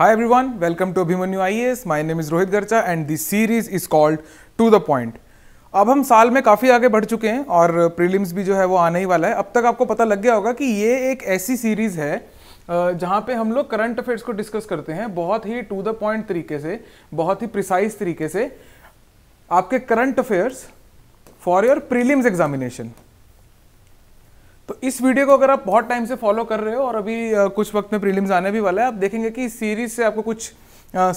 High everyone welcome to Abhimanyu IAS my name is Rohit Garcha and this series is called to the point अब हम साल में काफ़ी आगे बढ़ चुके हैं और प्रीलिम्स भी जो है वो आने ही वाला है अब तक आपको पता लग गया होगा कि ये एक ऐसी सीरीज़ है जहाँ पे हम लोग करंट अफेयर्स को डिस्कस करते हैं बहुत ही टू द पॉइंट तरीके से बहुत ही प्रिसाइज तरीके से आपके current affairs for your prelims examination तो इस वीडियो को अगर आप बहुत टाइम से फॉलो कर रहे हो और अभी कुछ वक्त में प्रीलिम्स आने भी वाला है आप देखेंगे कि इस सीरीज से आपको कुछ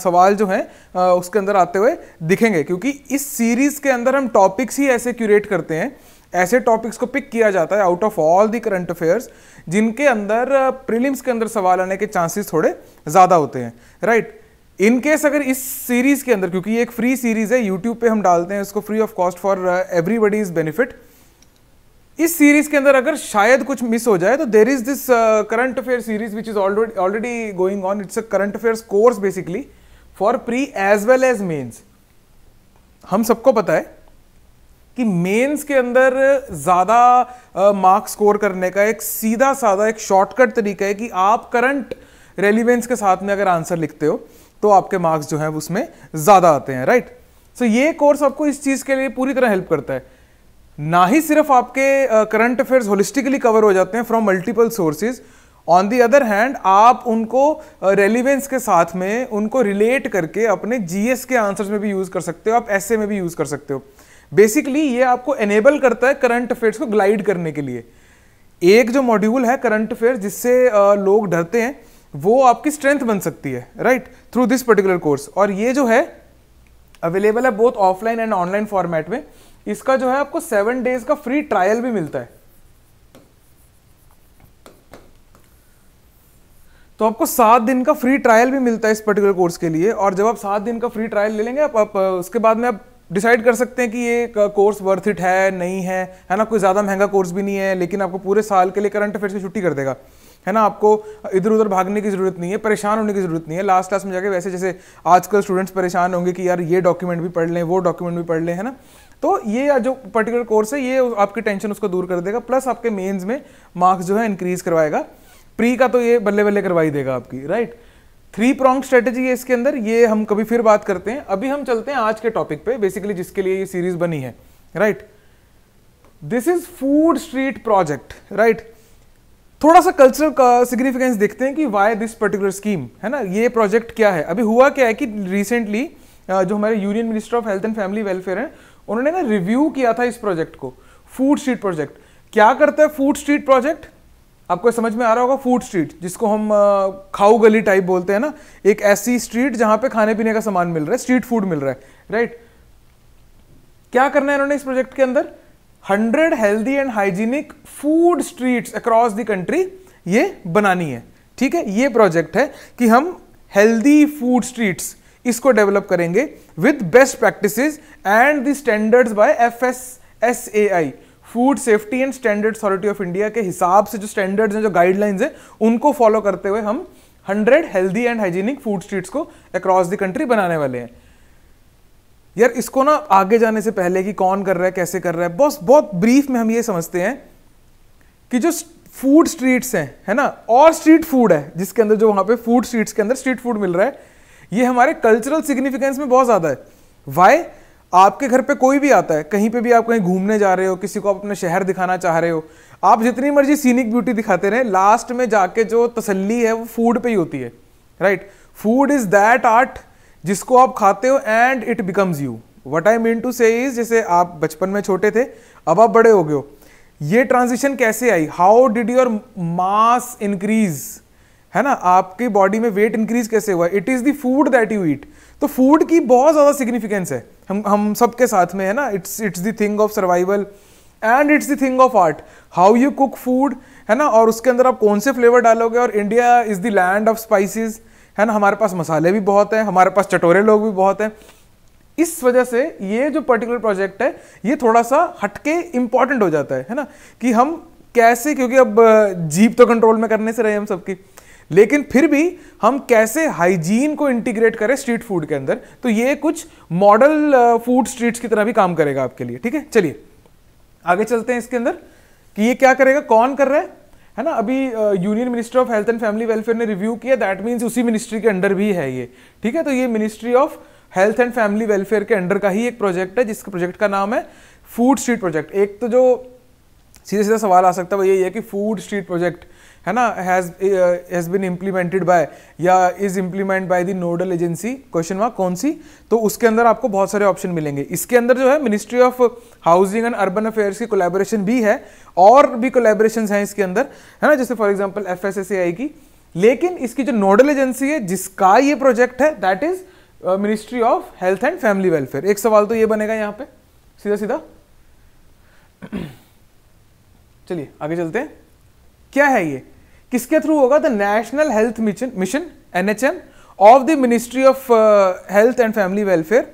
सवाल जो हैं उसके अंदर आते हुए दिखेंगे क्योंकि इस सीरीज के अंदर हम टॉपिक्स ही ऐसे क्यूरेट करते हैं ऐसे टॉपिक्स को पिक किया जाता है out of all the current affairs जिनके अंदर प्रीलिम्स के अंदर सवाल आने के चांसेस थोड़े ज़्यादा होते हैं राइट right? इन केस अगर इस सीरीज़ के अंदर क्योंकि ये एक फ्री सीरीज़ है यूट्यूब पे हम डालते हैं इसको free of cost for everybody's benefit इस सीरीज के अंदर अगर शायद कुछ मिस हो जाए तो there is this current affair series which is already already going on it's a current affair course basically for pre as well as mains हम सबको पता है कि मेंस के अंदर ज़्यादा मार्क्स uh, स्कोर करने का एक सीधा साधा एक शॉर्टकट तरीका है कि आप करंट रेलिवेंस के साथ में अगर आंसर लिखते हो तो आपके मार्क्स जो हैं उसमें ज़्यादा आते हैं राइट सो so, ये कोर्स आपको इस चीज़ के लिए पूरी तरह हेल्प करता है ना ही सिर्फ आपके करंट अफेयर्स होलिस्टिकली कवर हो जाते हैं from multiple sources on the other hand आप उनको रेलिवेंस के साथ में उनको रिलेट करके अपने जीएस के आंसर्स में भी यूज़ कर सकते हो आप ऐसे में भी यूज़ कर सकते हो बेसिकली ये आपको एनेबल करता है करंट अफेयर्स को ग्लाइड करने के लिए एक जो मॉड्यूल है करंट अफेयर जिससे लोग डरते हैं वो आपकी स्ट्रेंथ बन सकती है right through this particular course और ये जो है अवेलेबल है both offline and online format में इसका जो है आपको सेवन डेज का फ्री ट्रायल भी मिलता है तो आपको सात दिन का फ्री ट्रायल भी मिलता है इस पर्टिकुलर कोर्स के लिए और जब आप सात दिन का फ्री ट्रायल ले लेंगे आप, आप उसके बाद में आप डिसाइड कर सकते हैं कि ये कोर्स वर्थ इट है नहीं है है ना कोई ज़्यादा महंगा कोर्स भी नहीं है लेकिन आपको पूरे साल के लिए करंट अफेयर्स की छुट्टी कर देगा है ना आपको इधर उधर भागने की ज़रूरत नहीं है परेशान होने की ज़रूरत नहीं है लास्ट क्लास में जाके वैसे जैसे आजकल स्टूडेंट्स परेशान होंगे कि यार ये डॉक्यूमेंट भी पढ़ लें वो डॉक्यूमेंट भी पढ़ लें है ना तो ये जो पर्टिकुलर कोर्स है ये आपकी टेंशन उसको दूर कर देगा प्लस आपके मेन्स में मार्क्स जो है इंक्रीज करवाएगा प्री का तो ये बल्ले बल्ले करवाई देगा आपकी राइट थ्री प्रॉन्ग स्ट्रेटेजी है इसके अंदर ये हम कभी फिर बात करते हैं अभी हम चलते हैं आज के टॉपिक पे बेसिकली जिसके लिए ये सीरीज बनी है right this is food street project right थोड़ा सा कल्चरल सिग्निफिकेंस देखते हैं कि वाई दिस पर्टिकुलर स्कीम है ना ये प्रोजेक्ट क्या है अभी हुआ क्या है कि रिसेंटली जो हमारे union minister of health and family welfare हैं उन्होंने ना रिव्यू किया था इस प्रोजेक्ट को फूड स्ट्रीट प्रोजेक्ट क्या करता है फूड स्ट्रीट प्रोजेक्ट आपको समझ में आ रहा होगा फूड स्ट्रीट जिसको हम खाऊ गली टाइप बोलते हैं ना एक ऐसी स्ट्रीट जहां पे खाने पीने का सामान मिल रहा है स्ट्रीट फूड मिल रहा है राइट क्या करना है इन्होंने इस प्रोजेक्ट के अंदर 100 healthy and hygienic food streets across the country ये बनानी है ठीक है ये प्रोजेक्ट है कि हम हेल्दी फूड स्ट्रीट्स इसको डेवलप करेंगे with best practices and the standards by F S S A I food safety and standard authority of India के हिसाब से जो स्टैंडर्ड्स हैं जो गाइडलाइंस हैं उनको फॉलो करते हुए हम 100 healthy and hygienic food streets को अक्रॉस द कंट्री बनाने वाले हैं यार इसको ना आगे जाने से पहले कि कौन कर रहा है कैसे कर रहा है बस बहुत ब्रीफ में हम ये समझते हैं कि जो फूड स्ट्रीट्स हैं है ना और स्ट्रीट फूड है जिसके अंदर जो वहां पे फूड स्ट्रीट्स के अंदर स्ट्रीट फूड मिल रहा है ये हमारे कल्चरल सिग्निफिकेंस में बहुत ज़्यादा है वाई आपके घर पे कोई भी आता है कहीं पे भी आप कहीं घूमने जा रहे हो किसी को आप अपना शहर दिखाना चाह रहे हो आप जितनी मर्जी सीनिक ब्यूटी दिखाते रहे लास्ट में जाके जो तसल्ली है वो फूड पे ही होती है right food is that art जिसको आप खाते हो and it becomes you what I mean to say is जैसे आप बचपन में छोटे थे अब आप बड़े हो गए हो ये ट्रांजिशन कैसे आई how did your mass increase है ना आपकी बॉडी में वेट इंक्रीज कैसे हुआ it is the food that you eat तो फूड की बहुत ज़्यादा सिग्निफिकेंस है हम हम सबके साथ में है ना it's it's the thing of survival and it's the thing of art how you cook food है ना और उसके अंदर आप कौन से फ्लेवर डालोगे और India is the land of spices है ना हमारे पास मसाले भी बहुत हैं हमारे पास चटोरे लोग भी बहुत हैं इस वजह से ये जो पर्टिकुलर प्रोजेक्ट है ये थोड़ा सा हटके इम्पॉर्टेंट हो जाता है है ना कि हम कैसे क्योंकि अब जीप तो कंट्रोल में करने से रहे हम सबकी लेकिन फिर भी हम कैसे हाइजीन को इंटीग्रेट करें स्ट्रीट फूड के अंदर तो ये कुछ मॉडल फूड स्ट्रीट्स की तरह भी काम करेगा आपके लिए ठीक है चलिए आगे चलते हैं इसके अंदर कि ये क्या करेगा कौन कर रहा है है ना अभी union ministry of health and family welfare ने रिव्यू किया दैट मीन्स उसी मिनिस्ट्री के अंडर भी है ये ठीक है तो ये ministry of health and family welfare के अंडर का ही एक प्रोजेक्ट है जिस प्रोजेक्ट का नाम है फूड स्ट्रीट प्रोजेक्ट एक तो जो सीधे सीधा सवाल आ सकता है वो यही है कि फूड स्ट्रीट प्रोजेक्ट है ना has has been implemented by या is implement by the nodal agency question वहाँ कौन सी तो उसके अंदर आपको बहुत सारे ऑप्शन मिलेंगे इसके अंदर जो है ministry of housing and urban affairs की कोलेबोरेशन भी है और भी कोलेबोरेशन हैं इसके अंदर है ना जैसे फॉर एग्जाम्पल एफ की लेकिन इसकी जो नोडल एजेंसी है जिसका ये प्रोजेक्ट है that is ministry of health and family welfare एक सवाल तो ये बनेगा यहाँ पे सीधा सीधा चलिए आगे चलते हैं क्या है ये किसके थ्रू होगा the national health mission mission NHM of the ministry of health and family welfare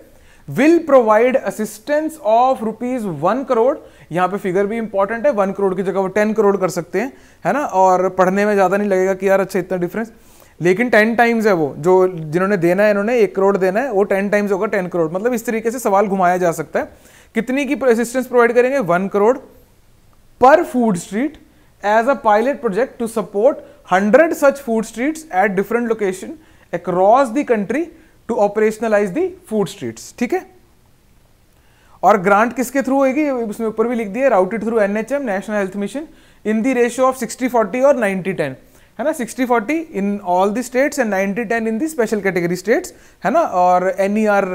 will provide assistance of rupees one crore यहां पे फिगर भी इंपॉर्टेंट है वन करोड़ की जगह वो टेन करोड़ कर सकते हैं है ना और पढ़ने में ज़्यादा नहीं लगेगा कि यार अच्छा इतना डिफरेंस लेकिन टेन टाइम्स है वो जो जिन्होंने देना है इन्होंने एक करोड़ देना है वो टेन टाइम्स होगा टेन करोड़ मतलब इस तरीके से सवाल घुमाया जा सकता है कितनी की असिस्टेंस प्रोवाइड करेंगे one crore per food street as a pilot project to support 100 such food streets at different location across the country to operationalize the food streets ठीक है और ग्रांट किसके थ्रू होगी उसमें ऊपर भी लिख दिया routed through NHM national health mission in the ratio of 60 40 और 90 10 है ना 60 40 in all the states and 90 10 in the special category states है ना और एन ई आर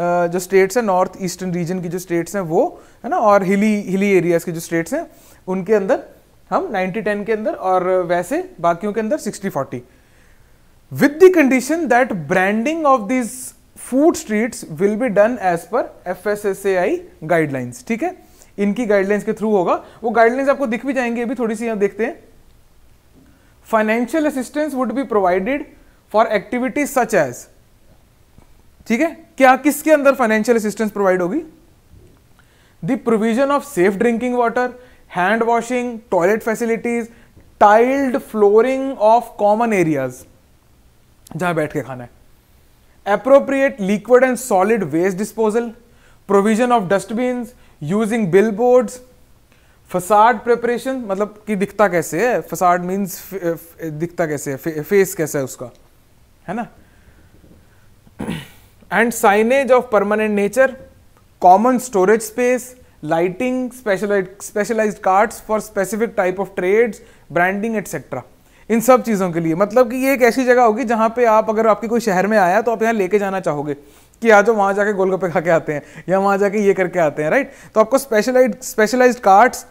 जो स्टेट्स हैं नॉर्थ ईस्टर्न रीजन की जो स्टेट्स हैं वो है ना और हिली हिली एरियाज़ के जो स्टेट्स हैं उनके अंदर हम 90 10 के अंदर और वैसे बाकियों के अंदर 60 40 with the condition that branding of this food streets will be done as per F S S A I guidelines ठीक है इनकी गाइडलाइंस के थ्रू होगा वो गाइडलाइंस आपको दिख भी जाएंगे अभी थोड़ी सी हम देखते हैं financial assistance would be provided for activities such as ठीक है क्या किसके अंदर फाइनेंशियल असिस्टेंस प्रोवाइड होगी the provision of safe drinking water hand washing toilet facilities tiled flooring of common areas जहां बैठ के खाना है appropriate liquid and solid waste disposal provision of dustbin using billboards facade preparation मतलब कि दिखता कैसे है फसाड मीन्स दिखता कैसे है फे, फेस कैसा है उसका है ना and signage of permanent nature common storage space lighting specialize specialized for specific type of of branding branding इन सब चीज़ों के लिए मतलब कि ये एक ऐसी जगह होगी जहाँ पे आप अगर आपके कोई शहर में आया तो आप यहाँ लेके जाना चाहोगे कि आ जाओ वहाँ जाके गोलगप्पे खा के आते हैं या वहाँ जाके ये करके आते हैं राइट तो आपको specialize specialize carts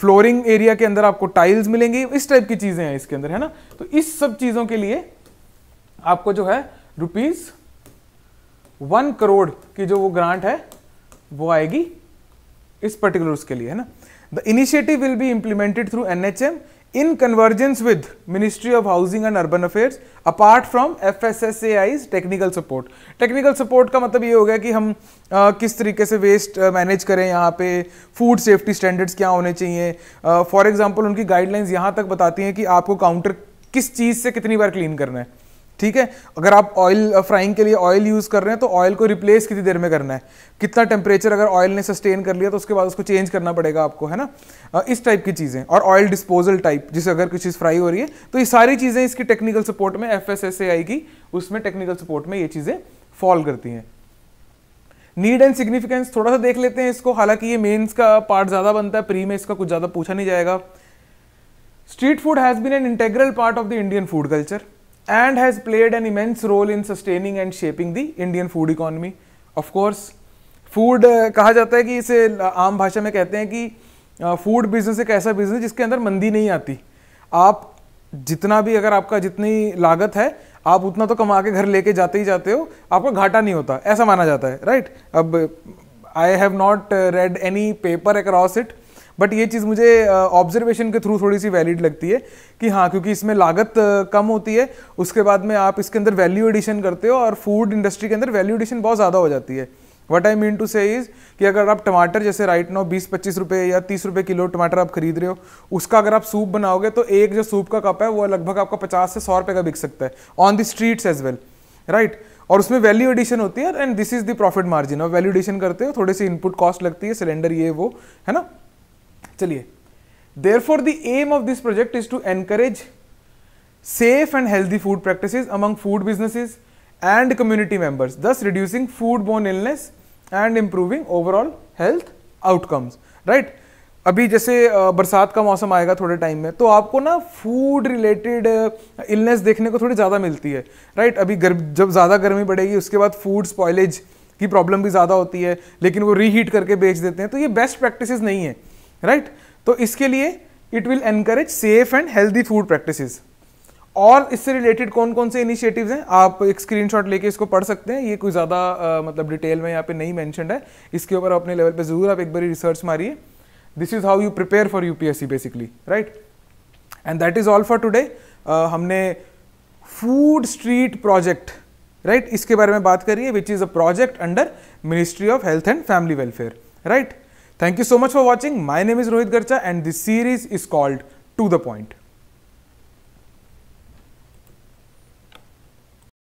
flooring area के अंदर आपको टाइल्स मिलेंगी इस टाइप की चीज़ें हैं इसके अंदर है ना तो इस सब चीज़ों के लिए आपको जो है रुपीज़ वन करोड़ की जो वो ग्रांट है वो आएगी इस पर्टिकुलर उसके लिए है ना the initiative will be implemented through N H M in convergence with ministry of housing and urban affairs apart from F S S A I's technical support technical support का मतलब ये हो गया कि हम आ, किस तरीके से वेस्ट मैनेज करें यहाँ पे फूड सेफ्टी स्टैंडर्ड्स क्या होने चाहिए फॉर एग्जाम्पल उनकी गाइडलाइंस यहाँ तक बताती हैं कि आपको काउंटर किस चीज़ से कितनी बार क्लीन करना है ठीक है अगर आप ऑयल फ्राइंग uh, के लिए ऑयल यूज़ कर रहे हैं तो ऑयल को रिप्लेस कितनी देर में करना है कितना टेम्परेचर अगर ऑयल ने सस्टेन कर लिया तो उसके बाद उसको चेंज करना पड़ेगा आपको है ना uh, इस टाइप की चीज़ें और ऑयल डिस्पोजल टाइप जिसे अगर कुछ चीज़ फ्राई हो रही है तो ये सारी चीज़ें इसकी टेक्निकल सपोर्ट में एफ एस एस आएगी उसमें टेक्निकल सपोर्ट में ये चीज़ें फॉल करती हैं नीड एंड सिग्निफिकेंस थोड़ा सा देख लेते हैं इसको हालांकि ये मेन्स का पार्ट ज़्यादा बनता है प्री में इसका कुछ ज़्यादा पूछा नहीं जाएगा street food has been an integral part of the Indian food culture and has played an immense role in sustaining and shaping the Indian food economy. Of course, food uh, कहा जाता है कि इसे आम भाषा में कहते हैं कि फूड बिजनेस एक ऐसा बिजनेस जिसके अंदर मंदी नहीं आती आप जितना भी अगर आपका जितनी लागत है आप उतना तो कमा के घर लेके जाते ही जाते हो आपका घाटा नहीं होता ऐसा माना जाता है राइट right? अब I have not read any paper across it but ये चीज़ मुझे ऑब्जर्वेशन के थ्रू थोड़ी सी वैलिड लगती है कि हाँ क्योंकि इसमें लागत कम होती है उसके बाद में आप इसके अंदर वैल्यू एडिशन करते हो और फूड इंडस्ट्री के अंदर वैल्यू एडिशन बहुत ज़्यादा हो जाती है what I mean to say is कि अगर आप टमाटर जैसे राइट नाउ बीस पच्चीस रुपये या तीस रुपये किलो टमाटर आप खरीद रहे हो उसका अगर आप सूप बनाओगे तो एक जो सूप का कप है वो लगभग आपका पचास से सौ रुपये का बिक सकता है on the streets as well right और उसमें वैल्यू एडिशन होती है and this is the profit margin और वैल्यू एडिशन करते हो थोड़ी सी इनपुट कॉस्ट लगती है सिलेंडर ये वो है ना चलिए there for the aim of this project is to encourage safe and healthy food practice among food businesses and community members thus reducing food borne illness and improving overall health outcomes right अभी जैसे बरसात का मौसम आएगा थोड़े time में तो आपको ना फूड रिलेटेड इलनेस देखने को थोड़ी ज़्यादा मिलती है राइट अभी गर्म जब ज़्यादा गर्मी पड़ेगी उसके बाद फूड स्पॉयलेज की प्रॉब्लम भी ज़्यादा होती है लेकिन वो रीहीट करके बेच देते हैं तो ये बेस्ट प्रैक्टिसेस नहीं है राइट right? तो इसके लिए it will encourage safe and healthy food practices और इससे रिलेटेड कौन कौन से इनिशिएटिव्स हैं आप एक स्क्रीनशॉट लेके इसको पढ़ सकते हैं ये कोई ज़्यादा मतलब डिटेल में यहाँ पे नहीं मैंशन है इसके ऊपर अपने लेवल पे ज़रूर आप एक बार रिसर्च मारिए this is how you prepare for UPSC basically right and that is all for today हमने फूड स्ट्रीट प्रोजेक्ट राइट इसके बारे में बात करिए which is a project under ministry of health and family welfare right Thank you so much for watching. My name is Rohit Garcha and this series is called To The Point.